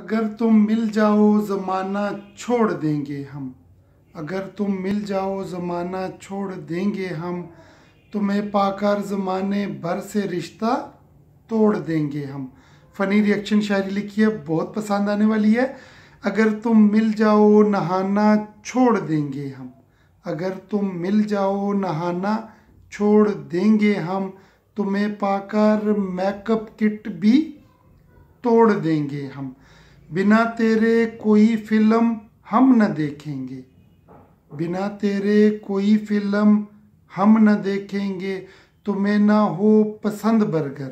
अगर तुम मिल जाओ ज़माना छोड़ देंगे हम अगर तुम मिल जाओ ज़माना छोड़ देंगे हम तुम्हें पाकर ज़माने भर से रिश्ता तोड़ देंगे हम फ़नी रिएक्शन शायरी लिखी है बहुत पसंद आने वाली है अगर तुम मिल जाओ नहाना छोड़ देंगे हम अगर तुम मिल जाओ नहाना छोड़ देंगे हम तुम्हें पाकर मेकअप किट भी तोड़ देंगे हम बिना तेरे कोई फिल्म हम न देखेंगे बिना तेरे कोई फिल्म हम न देखेंगे तुम्हें ना हो पसंद बर्गर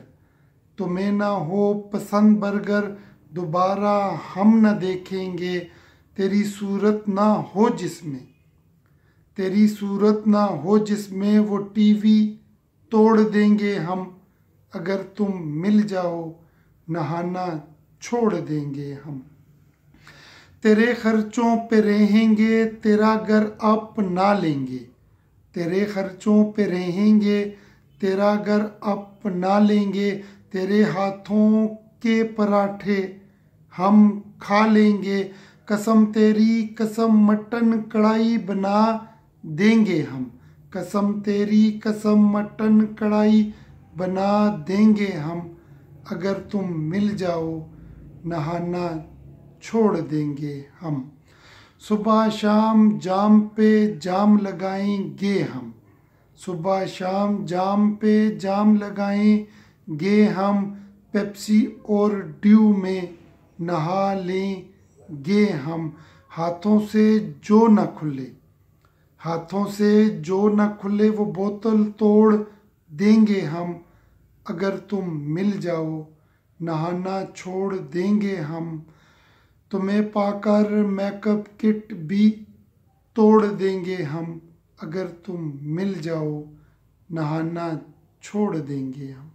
तुम्हें ना हो पसंद बर्गर दोबारा हम न देखेंगे तेरी सूरत ना हो जिसमें तेरी सूरत ना हो जिसमें वो टीवी तोड़ देंगे हम अगर तुम मिल जाओ नहाना छोड़ देंगे हम तेरे खर्चों पे रहेंगे तेरा घर अपना लेंगे तेरे खर्चों पे रहेंगे तेरा घर अपना लेंगे तेरे हाथों के पराठे हम खा लेंगे कसम तेरी कसम मटन कढ़ाई बना देंगे हम कसम तेरी कसम मटन कढ़ाई बना देंगे हम अगर तुम मिल जाओ नहाना छोड़ देंगे हम सुबह शाम जाम पे जाम लगाएंगे हम सुबह शाम जाम पे जाम लगाएंगे हम पेप्सी और ड्यू में नहा लेंगे हम हाथों से जो न खुले हाथों से जो न खुले वो बोतल तोड़ देंगे हम अगर तुम मिल जाओ नहाना छोड़ देंगे हम तुम्हें पाकर मेकअप किट भी तोड़ देंगे हम अगर तुम मिल जाओ नहाना छोड़ देंगे हम